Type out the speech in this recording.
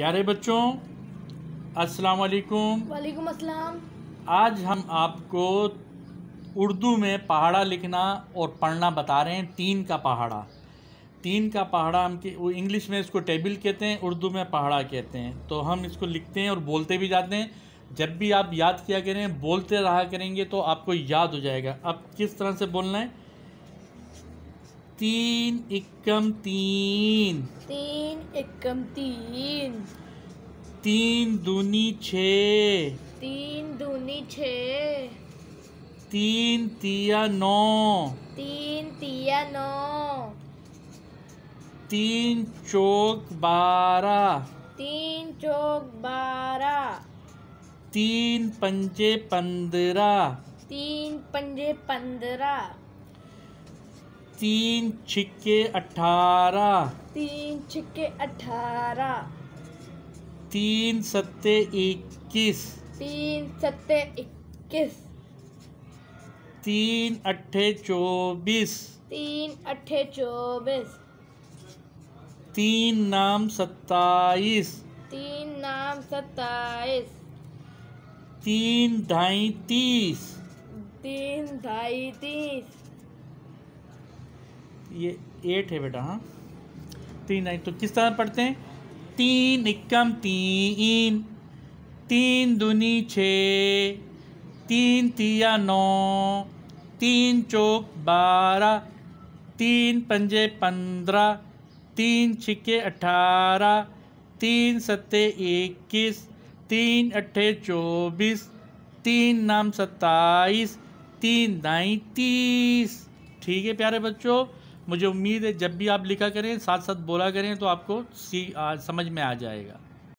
प्यारे बच्चों अस्सलाम वालेकुम वालेकुम अस्सलाम आज हम आपको उर्दू में पहाड़ा लिखना और पढ़ना बता रहे हैं तीन का पहाड़ा तीन का पहाड़ा हम के वो इंग्लिश में इसको टेबल कहते हैं उर्दू में पहाड़ा कहते हैं तो हम इसको लिखते हैं और बोलते भी जाते हैं जब भी आप याद किया करें बोलते रहा करेंगे तो आपको याद हो जाएगा अब किस तरह से बोलना है तीन इक्कम तीन तीन इक्कम तीन तीन दूनी छ तीन दूनी छ तीन तिया नौ तीन तिया नौ तीन चौक बारह तीन चौक बारह तीन पंजे पंद्रह तीन पंजे पंद्रह तीन छिक्के अठारह तीन छिक्के अठारह तीन सत्ते इक्कीस तीन सत्ते इक्कीस तीन अट्ठे चौबीस तीन अट्ठे चौबीस तीन नाम सत्ताईस तीन नाम सत्ताईस तीन ढाई तीस तीन ढाई तीस ये एट है बेटा हाँ तीन नाइन तो किस तरह पढ़ते हैं तीन इक्कम तीन तीन दुनी छः तीन तिया नौ तीन चौक बारह तीन पंजे पंद्रह तीन छिके अठारह तीन सत्ते इक्कीस तीन अट्ठे चौबीस तीन नाम सत्ताईस तीन दाई तीस ठीक है प्यारे बच्चों मुझे उम्मीद है जब भी आप लिखा करें साथ साथ बोला करें तो आपको सी आ, समझ में आ जाएगा